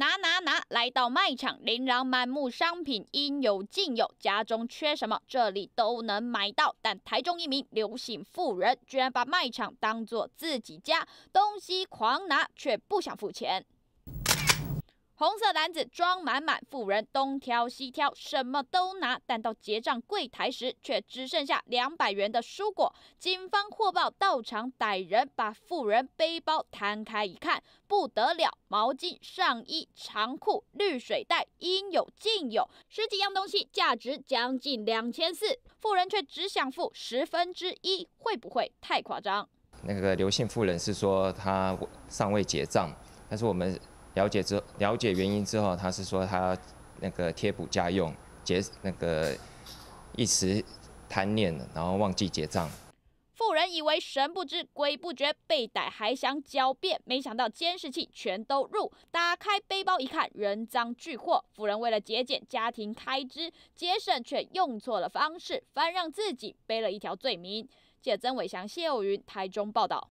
拿拿拿！来到卖场，琳琅满目，商品应有尽有，家中缺什么，这里都能买到。但台中一名刘姓富人，居然把卖场当作自己家，东西狂拿，却不想付钱。红色男子装满满，富人东挑西挑，什么都拿，但到结账柜台时，却只剩下两百元的蔬果。警方获报到场，逮人把富人背包摊开一看，不得了，毛巾、上衣、长裤、滤水袋，应有尽有，十几样东西，价值将近两千四。富人却只想付十分之一，会不会太夸张？那个刘姓富人是说他尚未结账，但是我们。了解之了解原因之后，他是说他那个贴补家用，结那个一时贪念，然后忘记结账。富人以为神不知鬼不觉被逮，还想狡辩，没想到监视器全都入。打开背包一看，人赃俱获。富人为了节俭家庭开支，节省却用错了方式，反而让自己背了一条罪名。记者曾伟翔、谢友云，台中报道。